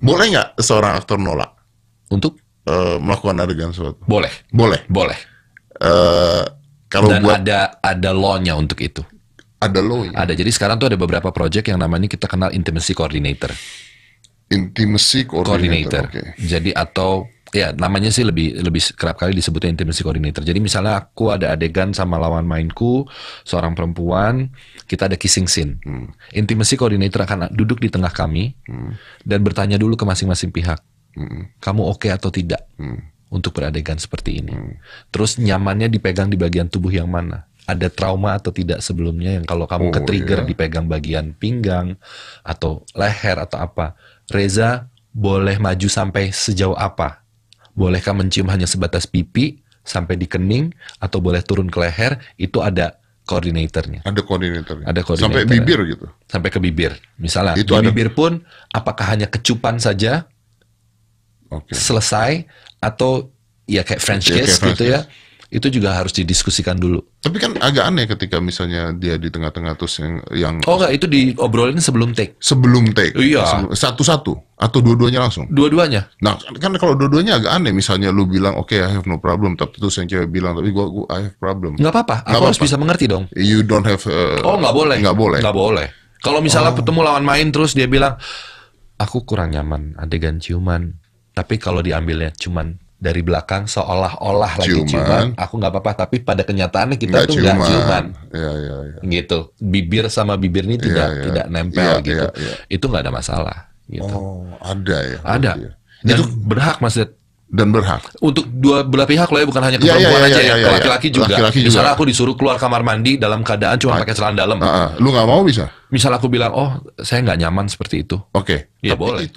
Boleh nggak seorang aktor nolak untuk uh, melakukan adegan suatu? Boleh. Boleh. Boleh. Uh, kalau Dan buat ada ada law untuk itu. Ada law Ya? Ada. Jadi sekarang tuh ada beberapa project yang namanya kita kenal intimacy coordinator. Intimacy coordinator. coordinator. Okay. Jadi atau ya namanya sih lebih lebih kerap kali disebutnya intimacy coordinator. Jadi misalnya aku ada adegan sama lawan mainku seorang perempuan, kita ada kissing scene. Hmm. Intimacy coordinator akan duduk di tengah kami hmm. dan bertanya dulu ke masing-masing pihak, hmm. kamu oke okay atau tidak hmm. untuk beradegan seperti ini. Hmm. Terus nyamannya dipegang di bagian tubuh yang mana? ada trauma atau tidak sebelumnya yang kalau kamu oh, ketrigger iya. dipegang bagian pinggang atau leher atau apa. Reza boleh maju sampai sejauh apa Bolehkah mencium hanya sebatas pipi sampai di kening atau boleh turun ke leher? Itu ada koordinatornya. Ada koordinatornya. Ada koordinator. Sampai bibir gitu. Sampai ke bibir. Misalnya itu di ada... bibir pun apakah hanya kecupan saja? Okay. Selesai atau ya kayak French kiss okay, gitu ya. case itu juga harus didiskusikan dulu. Tapi kan agak aneh ketika misalnya dia di tengah-tengah terus yang yang Oh enggak, itu diobrolin sebelum take. Sebelum take. Iya. Satu-satu atau dua-duanya langsung? Dua-duanya. Nah, kan kalau dua-duanya agak aneh misalnya lu bilang oke okay, I have no problem tapi terus yang cewek bilang tapi gua, gua I have problem. Enggak apa-apa, aku gak harus apa bisa mengerti dong. You don't have uh, Oh, enggak boleh. Enggak boleh. Enggak boleh. Kalau misalnya oh. lawan main terus dia bilang aku kurang nyaman adegan ciuman, tapi kalau diambilnya cuman dari belakang seolah-olah lagi ciuman. Aku nggak apa-apa, tapi pada kenyataannya kita gak tuh nggak ciuman, ya, ya, ya. gitu. Bibir sama bibir ini iya, tidak ya, ya. tidak nempel ya, gitu. Ya, ya. Itu nggak ada masalah. Gitu. Oh, ada ya. Ada. Ya. itu berhak Mas Dan berhak. Untuk dua belah pihak loh ya, bukan hanya iya, iya, ke ya, perempuan ya, ya, aja ya, ya, ya laki-laki juga. Laki-laki juga. Misalnya aku disuruh keluar kamar mandi dalam keadaan cuma ah. pakai celana dalam. Ah, ah. lu nggak mau bisa? Misal aku bilang, oh saya nggak nyaman seperti itu. Oke. Okay. Ya Tapi boleh.